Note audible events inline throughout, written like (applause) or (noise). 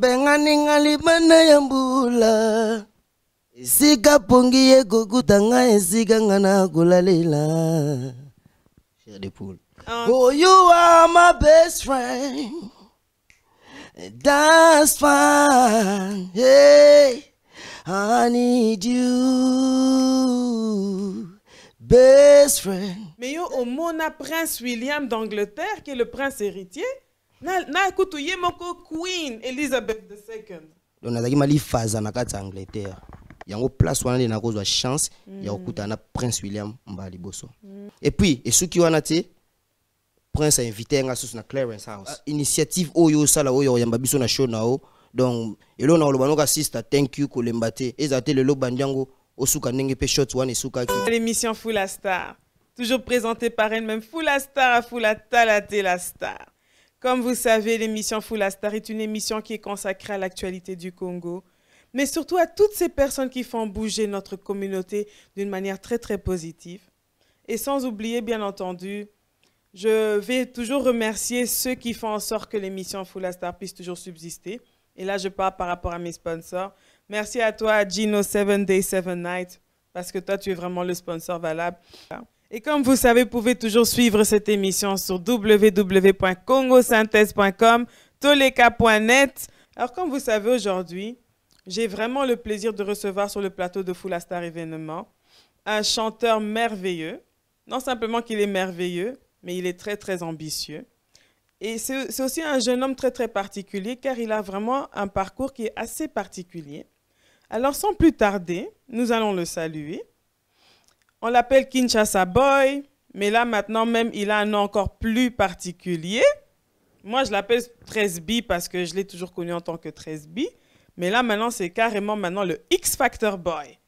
benganingali bana ya mbula esika pongi ekokuta ngai esika ngai na Oh, you are my best friend. That's fine. Hey, I need you. Best friend. Mais yo, au Mona Prince William d'Angleterre, qui est le prince héritier, Na, nakutu ye moko queen elizabeth II. na donc nazalaki faza na kati ya angleterre yango place wana na kozwa chance mm. ya kokutana na prince william mbali boso. mm. et puis esuki wana te prince invité nga susu na clarence house ah. initiative oyo sala oyo oyamba biso na show na o donc elo na koloba sister thank you kolemba te Ezate te lelo bandiango osuka ndenge mpe shot wana ki l'émission full la star toujours présentée par elle-même full la star à la la star comme vous savez, l'émission Full Star est une émission qui est consacrée à l'actualité du Congo, mais surtout à toutes ces personnes qui font bouger notre communauté d'une manière très très positive. Et sans oublier, bien entendu, je vais toujours remercier ceux qui font en sorte que l'émission Full Star puisse toujours subsister. Et là, je parle par rapport à mes sponsors. Merci à toi, Gino Seven Day Seven Night, parce que toi, tu es vraiment le sponsor valable. Et comme vous savez, vous pouvez toujours suivre cette émission sur www.congosynthèse.com, toleka.net. Alors comme vous savez aujourd'hui, j'ai vraiment le plaisir de recevoir sur le plateau de star Événement un chanteur merveilleux. Non simplement qu'il est merveilleux, mais il est très très ambitieux. Et c'est aussi un jeune homme très très particulier car il a vraiment un parcours qui est assez particulier. Alors sans plus tarder, nous allons le saluer. On l'appelle Kinshasa Boy, mais là maintenant même, il a un nom encore plus particulier. Moi, je l'appelle 13B parce que je l'ai toujours connu en tant que 13B. Mais là maintenant, c'est carrément maintenant le X Factor Boy.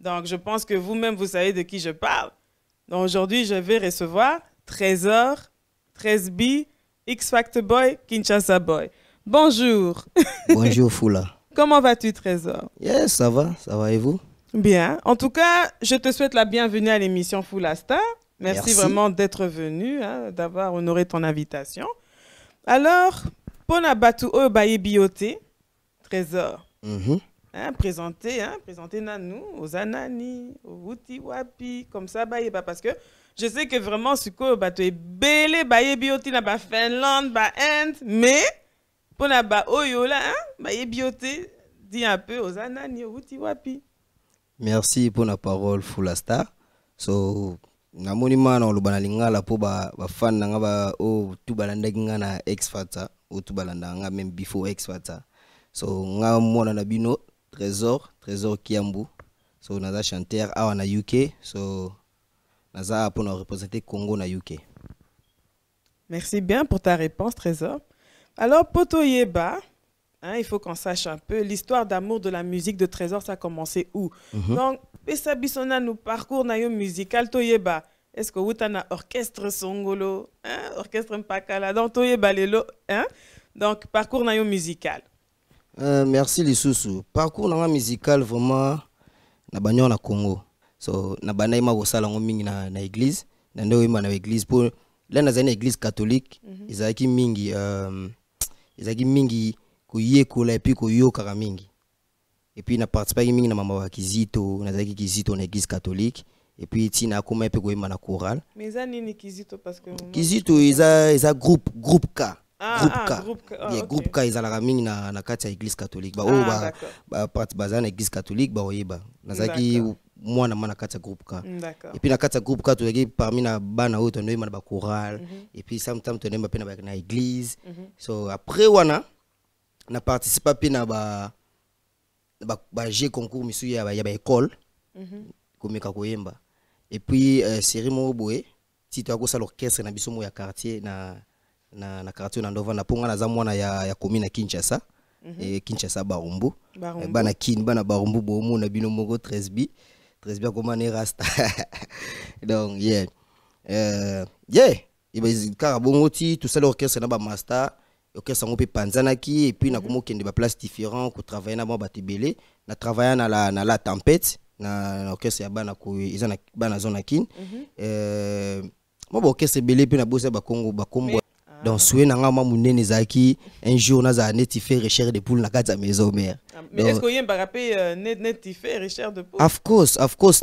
Donc, je pense que vous-même, vous savez de qui je parle. Donc, aujourd'hui, je vais recevoir Trésor, 13B, X Factor Boy, Kinshasa Boy. Bonjour. (laughs) Bonjour, Foula. Comment vas-tu, Trésor Yes, ça va, ça va et vous Bien. En tout cas, je te souhaite la bienvenue à l'émission Full Star. Merci, vraiment d'être venu, hein, d'avoir honoré ton invitation. Alors, Pona nous, Baye Bioté, trésor. Mm hein, présenté, hein, Nanou, aux Anani, aux wapi comme ça, bah, Parce que je sais que vraiment, Suko bah, est Bele Baye Bioté, n'a bah, Finlande, ba end mais Pona Ba Oyola, hein, Baye Bioté, dit un peu aux Anani, aux wapi merci pour la parole fulasta so na ma na la po lingala mpo bafane na nga oyo tu balanda nga na exfata oyo tu balandaka nga même before ex-fata. so nga mona na bino trésor trésor kiambu so naza chanteur awa na uk so naza mpona représenter congo na uk merci bien pour ta réponse trésor alors poto yeba Hein, il faut qu'on sache un peu. L'histoire d'amour de la musique de Trésor, ça a commencé où mhm. Donc, Pesa Bisona nous parcours nayo musical Toyeba. Est-ce que vous avez orchestre Songolo, hein, orchestre Mpakala, donc Toyeba Lelo, hein? Donc, parcours nayo musical. Euh, merci Lissousou. Parcours nayo musical vraiment, na banyo na Congo. So, na banaima wosala mingi na, na église, na ndeoima na église. Pour, là, na zani église catholique, mm mingi, euh, izaki mingi, kuyekula epi koyokaka mingi epuis naparticipaki mingi na mamabo ya kizito nazalaki kizito na église catholique epuis ntina akoma mpe koyemba na choral kizito eza eza groupe groupe k ah, ah, ah, groupe k ezalaka mingi na, na kati ya église catholique baoyo ah, baparte bazala na église catholique baoyeba nazalaki mwana ma na kati ya groupe k mm, epuis na kati ya groupe k tozalaki parmi na bana oyo tondoyemba na bachoral mm -hmm. epuis sometime tondoyemba mpe na église mhm. so après wana na participa pe na ba ba, ba G concours misu ya ba, ya ba école mm -hmm. komeka koyemba et puis euh, série moko boye ti toyakosala l'orchestre na biso moko ya quartier na na, na quartier na ndova na mpo na naza mwana ya, ya komi na kinshasa mm -hmm. e, kinshasa barumbu ba eh, bana ba bana barumbu na bino moko 13 bi 13 bi akomana rasta (laughs) donc ye yeah. euh, ye yeah. Eh ben, kaka bongo ti tosala orchestre na ba master ok sango mpe panza panzanaki et puis nakoma okende mhm. baplace différent travailler na mwa bato na travailler na la, na la tempête na, na na bana mhm. euh, na donc ah. na un jour un recherche de pou na ah, Mais est maison que oyembaka mpe euh, neti fe recherche de poules? of course of course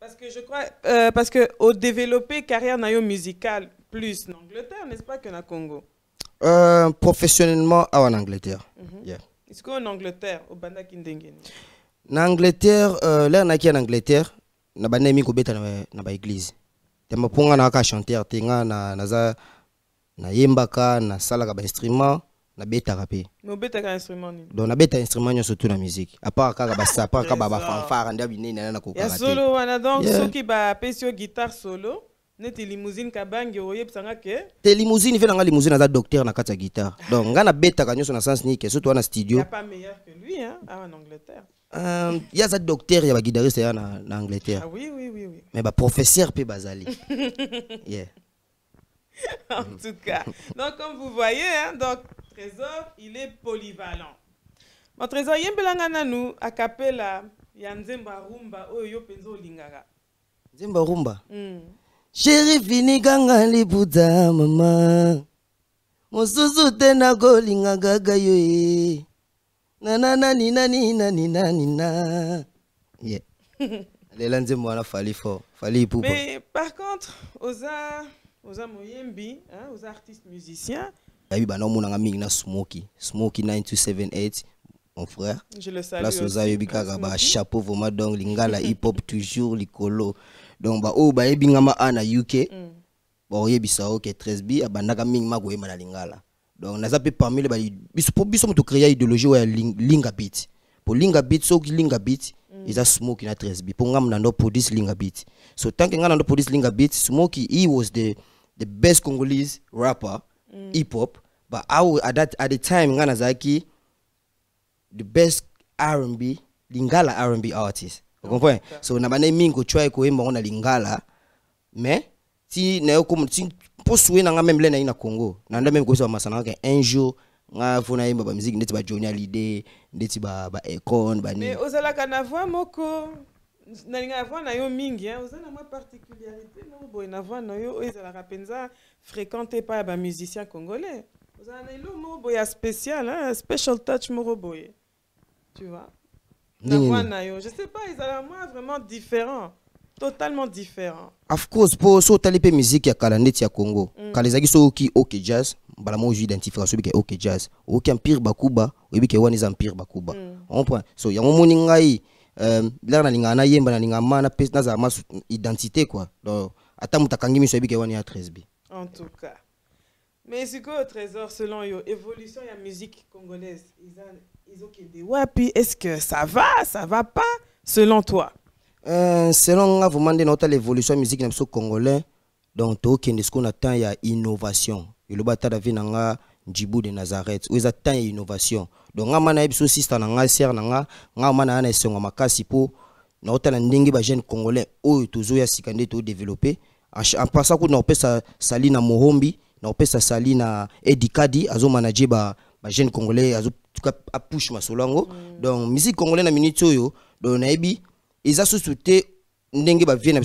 Parce que je crois, euh, parce que au développer carrière musicale plus en Angleterre, n'est-ce pas, que na Congo euh, Professionnellement, ah, en Angleterre. Mhm. yeah. Est-ce qu'en Angleterre, au Banda Kindengeni En Angleterre, euh, là, en Angleterre, na a mi kubeta beta na ba église. Tema ponga na ka chanteur, suis na naza na yembaka, na salaka instrument na beta rapé no beta ka instrument ni donc na beta instrument yo surtout na musique à part kaka ba ça part kaka ba fanfare nda biné na na ko karaté solo wana donc yeah. soki ba pesio guitare solo ne limousine ka bangi oyé psanga ke te limousine fait na limousine na docteur na kata guitare donc nga na beta ka nyoso na sens ni ke surtout na studio a pas meilleur que lui hein ah, en Angleterre il euh, y a un docteur, il y a un guitariste en, en Angleterre. Ah oui, oui, oui. oui. Mais bah, professeur peut basali. (laughs) yeah. En tout cas. Donc, comme vous voyez, hein, donc, trésor, il est polyvalent. Mon trésor, il y a capella ya nzemba rumba oyo penzo lingara. Zemba rumba. Mm. Chéri vini ganga libuda mama. na tena golinga gaga yoe. Nana nani nani nani nani na. Yeah. lela moi la fali fort fali ipupa mais par contre oza oza moyembi hein, oza artiste musicien ayebi banomo na nga mingi na smoky smoky 9278 mon frère je le salue place oza ayebi kaka bah, Chapeau, vraiment donc lingala (laughs) hip hop toujours likolo donc baoyo bayebi nga ma na uk mm. baoyebisa oke 13 bi abandaka mingi ma na lingala donc naza mpe parmi le biso po biso moto créa idéologie oyo linga bit po linga bit soki linga bit eza smoki na 13 bi mpo ngamu na ndo produce linga bit so tanke nga na ndo produce linga bit smoky he was the, the best congolese rapper mm. hip hop. But I would, at that at the time Nganazaki, the best R&B Lingala R&B artist. Okay. So na bana mingi ko kuimba ngona Lingala. me ti na yo comme ti na nga lena ina Congo. Na nda même ko so masana ke un jour nga funa imba ba music, ndeti ba Johnny Hallyday, ndeti ba ba Econ ba ni. moko. nalingaka voix na yo mingi hein. oza na mwa particularité non boye na voix na yo oyo ezalaka mpenza fréquente epai ya bamusicien congolais ozala na le mot boye spécial hein? special touch mo boy tu vois na voix na yo je sais pas ezalaka mwa vraiment différent totalement différent of course pour so otali mpe musique ya kala ya congo mm. kala ezalaki so oki ok jazz mbala moko ozoidentifiaka so oyebike OK jazz oki empire bakuba bien que Wani empire bakuba mm. point so y a ngai mm euh, en tout cas mais le trésor selon yo évolution ya musique congolaise est ce que ça va ça va pas selon toi euh, selon nga vous demandez l'évolution évolution la musique congolaise Donc, congolais donc quon ce na innovation Il y Djibou de Nazareth où ils tant innovation donc je mana a na nga nga nga mana na makasi po na otala ndenge ba congolais to développer en passant kuna opesa sali Mohombi na opesa sali na Edikadi ils manager ba bah, jeune congolais mm. donc musique congolais na minute oyo ont bah,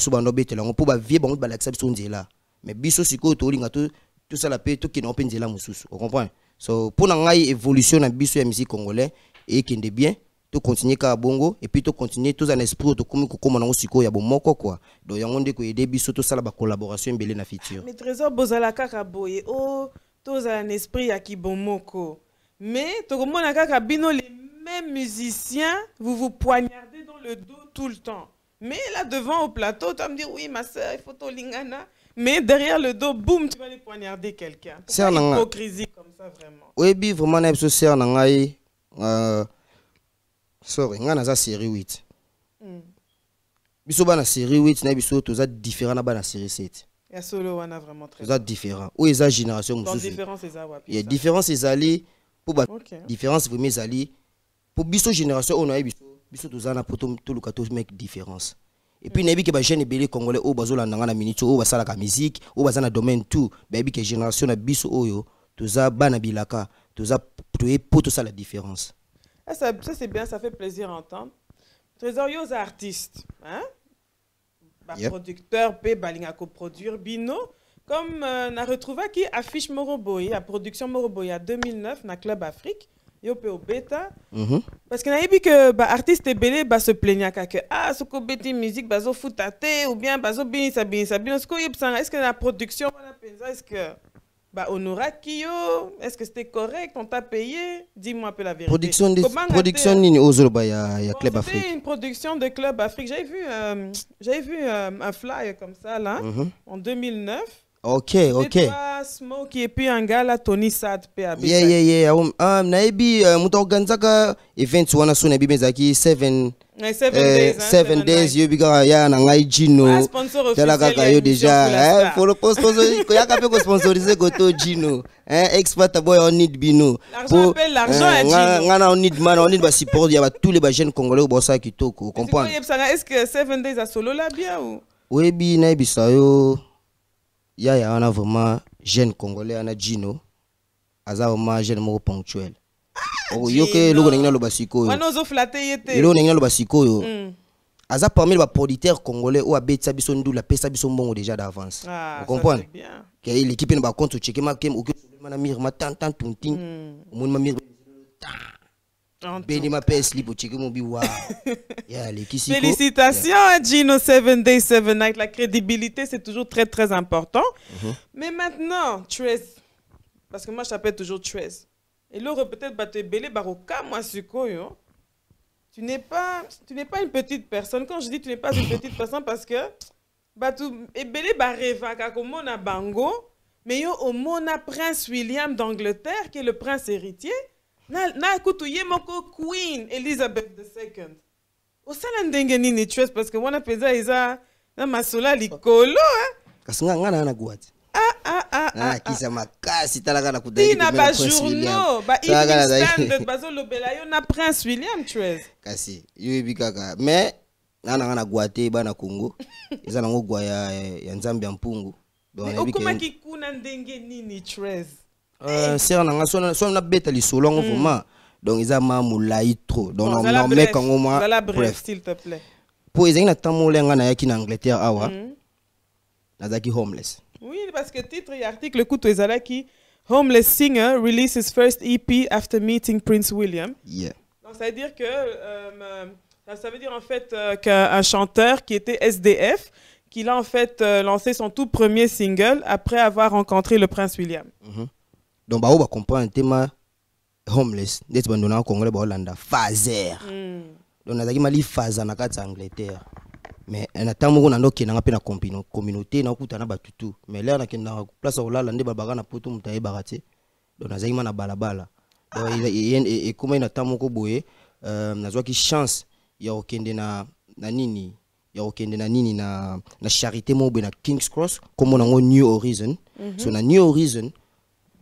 bah, te na biso biso tolinga tout ça la qui mpe tokende la nzela mosusu ocomprend so pour l'angai évolution na biso ya musique congolais ekende bien continuer kaka bongo tout continuer tous na esprit a aussi quoi y a ya bomoko quoi. donc yango bisous tout biso la collaboration belle na future mais trésor bozala kaka boye oh tout na esprit ya moko. mais comme tokomona kaka bino les mêmes musiciens vous vous poignardez dans le dos tout le temps mais là devant au plateau tu vas me dire oui ma soeur il faut lingana mais derrière le dos, boum, tu vas aller poignarder quelqu'un. C'est hypocrisie comme ça, vraiment. Oui, vraiment, c'est suis en Sorry, on a série 8. la hmm. série 8 na différent la série 7. solo vraiment très. différent. la génération Différence Il ça. a différence pour différence pour génération on a na make différence et puis nayebi ke jeune jeunes congolais qui minute oyo basala ka musique, domaine tout Baby ke génération na biso oyo bana bilaka toza toye ça la différence eh, ça, ça c'est bien ça fait plaisir entendre trésor artiste hein? bino comme euh, affiche moro à production moro à 2009 na club afrique yo peo beta mm -hmm. parce que nayebi bah, bah se ebele baseplegnaka que ah ce obeti musique bazofuta te ou bien bazobinisa binisa bino soki oyebisanga est ce que na production wana mpenza est ce que bahonoraki yo est ce que c'était correct on t'a payé dis moi un peu la vérité production, de, production nini ozoloba ya, ya bon, club afrique une production de club afrique j'ai vu, euh, vu euh, un flyer comme ça là mhm. en 2009 ok ok smoke epuis anga la tony sad mpe aye yeah, yeah, yeah. um, um, nayebi uh, moto akoganizaka event wana so nayebi mpe ezalaki 7 7 days yoyebi kaka ya na ngai jino tala kaka yo deja eh, koyaka mpe kosponsorize koto jino eh, expert aboy onid bino eh, nga na onid mana onid basupport ya batule bajeune congolais bosala kitoko comprendre oyebi nayebisa yo ya ya wana vraiment jeune congolais wana jino aza vraiment jeune moko ponctuel lo yo oyoka eloko yete naloba sikoyoeloko lo naloba yo aza parmi baproducteur congolais oyo abetisa biso ndu la pesa biso mbongo déjà d'avance que l'équipe ne va compte ene bakonte ocekemake okesolema na mire ma tant tant matantan tuntin omoni mamire Benima Pesli Boutique Moubiwa. (laughs) Félicitations à Gino 7 Day 7 Night. La crédibilité, c'est toujours très, très important. Mm-hmm. Mais maintenant, 13, parce que moi, je t'appelle toujours 13. Et l'autre, peut-être, Batebele Baroka, moi, Tu n'es pas, tu n'es pas une petite personne. Quand je dis tu n'es pas une petite personne, parce que Batou es Bareva, Kakomona Bango, mais yo, au Mona Prince William d'Angleterre, qui est le prince héritier. na kutu ye moko queen elizabeth ii osala ndenge nini tres parceke wana mpenza eza na masolo likolo kasi nga nga na na guwa ti akisa ah, ah, ah, makasi talaka na kutina bajournau bainstandard (laughs) bazolobela yo na prince william tres kasi yoyebi kaka mais nga na nga na gwa te bana congo (laughs) eza nango gwa ya, ya nzambe ya mpungu okomaki kuna ndenge nini tres sere na nga so na betali solongo vraiment donc eza ma molai trop donc nameka yango mwa bref pour ezalaki na ntango olenga nayaki na angleterre awa ah hmm. nazalaki homeless oui parce que titre et article kutu ezalaki homeless singer releases his first ep after meeting prince william yeah. donc ça veut dire que euh, euh, ça veut dire en fait euh, qu'un chanteur qui était sdf qu'il a en fait lancé son tout premier single après avoir rencontré le prince william mm donc va comprendre un thème homeless ndeti Congo bakongola baolanda Fazer. donc nazalaki malifaza na kati ya angleterre mais na ntango moko nandokendanga mpe na communauté nakuta na batutu mais là, lere nakendaka place au kolala nde babaka na poto tout ayebaka te donc nazalaki ma na balabala donc ekomai na On a joué qui chance ya kokende na na nini ya kokende na nini na na charité moko boye na kings cross kombo nango new horizon Sur na new horizon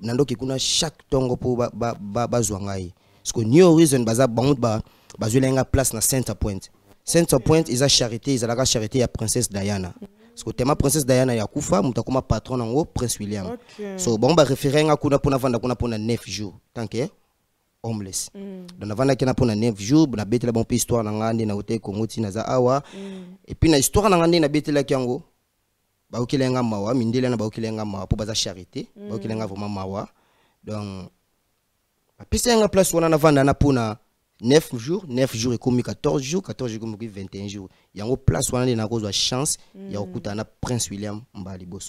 na ndoki kuna chaque tongo pour bazwa ba, ba, ba ngai parceke new horizon baza bango ba, bazwela nga place na center point center point a charité la charité ya princesse diana parce que tema princesse diana ya kufa moto patron nango prince william okay. so bango référer nga kuna pona vanda kuna pona 9 jours tanke eh? homeless mm. donc navandaki na mpona 9 jours nabetela bango mpe histoire na ngandi na nauta ekongo ntina za awa mm. puis na histoire na nga nde nabetelaki kiango baokelenga mawa mindele na baokelenga mawa mpo baza charité mm. baokelenga vraiment mawa donc apesi yanga place wana navanda na mpona 9 jours 9 jours comme 14 jours 14 jours comme 21 jours yango place wana nde nakozwa chance mm. ya kokutana na prince william mbala